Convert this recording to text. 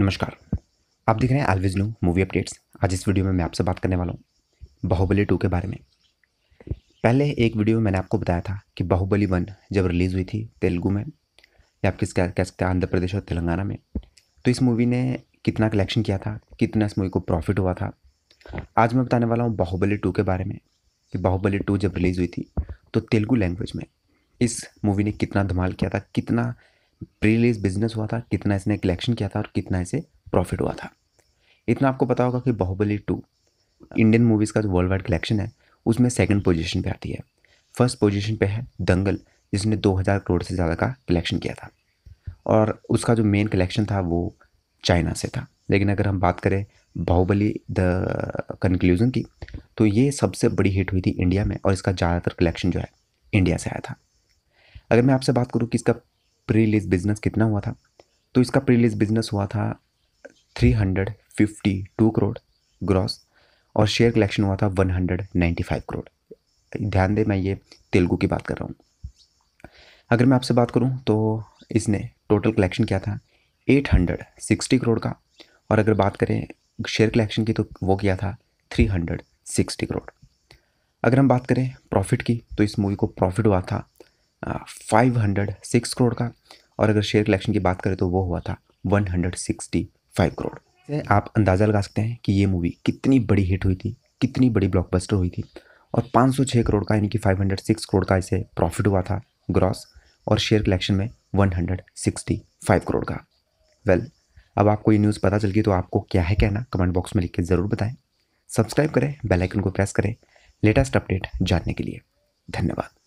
नमस्कार आप देख रहे हैं एलविज न्यू मूवी अपडेट्स आज इस वीडियो में मैं आपसे बात करने वाला हूँ बाहुबली टू के बारे में पहले एक वीडियो में मैंने आपको बताया था कि बाहुबली वन जब रिलीज़ हुई थी तेलुगू में या आप किस क्या आंध्र प्रदेश और तेलंगाना में तो इस मूवी ने कितना कलेक्शन किया था कितना इस मूवी को प्रॉफिट हुआ था आज मैं बताने वाला हूँ बाहुबली टू के बारे में कि बाहुबली टू जब रिलीज़ हुई थी तो तेलुगू लैंग्वेज में इस मूवी ने कितना धमाल किया था कितना प्री रिलीज बिजनेस हुआ था कितना इसने कलेक्शन किया था और कितना इसे प्रॉफिट हुआ था इतना आपको पता होगा कि बाहुबली टू इंडियन मूवीज़ का जो वर्ल्ड वाइड कलेक्शन है उसमें सेकंड पोजीशन पे आती है फर्स्ट पोजीशन पे है दंगल जिसने 2000 करोड़ से ज़्यादा का कलेक्शन किया था और उसका जो मेन कलेक्शन था वो चाइना से था लेकिन अगर हम बात करें बाहुबली द कंक्लूज़न की तो ये सबसे बड़ी हिट हुई थी इंडिया में और इसका ज़्यादातर कलेक्शन जो है इंडिया से आया था अगर मैं आपसे बात करूँ कि इसका प्री बिज़नेस कितना हुआ था तो इसका प्री बिज़नेस हुआ था three hundred fifty two crore gross और शेयर कलेक्शन हुआ था one hundred ninety five crore ध्यान दें मैं ये तेलुगू की बात कर रहा हूँ अगर मैं आपसे बात करूँ तो इसने टोटल कलेक्शन किया था एट हंड्रेड सिक्सटी करोड़ का और अगर बात करें शेयर कलेक्शन की तो वो किया था थ्री हंड्रेड सिक्सटी करोड़ अगर हम बात करें प्रॉफिट की तो इस मूवी को प्रॉफिट हुआ था फाइव हंड्रेड सिक्स करोड़ का और अगर शेयर कलेक्शन की बात करें तो वो हुआ था one hundred sixty five crore से आप अंदाज़ा लगा सकते हैं कि ये मूवी कितनी बड़ी हिट हुई थी कितनी बड़ी ब्लॉकबस्टर हुई थी और 506 करोड़ का यानी कि 506 करोड़ का इसे प्रॉफिट हुआ था ग्रॉस और शेयर कलेक्शन में 165 करोड़ का वेल well, अब आपको ये न्यूज़ पता चल गई तो आपको क्या है कहना कमेंट बॉक्स में लिख के ज़रूर बताएँ सब्सक्राइब करें बेलाइकन को प्रेस करें लेटेस्ट अपडेट जानने के लिए धन्यवाद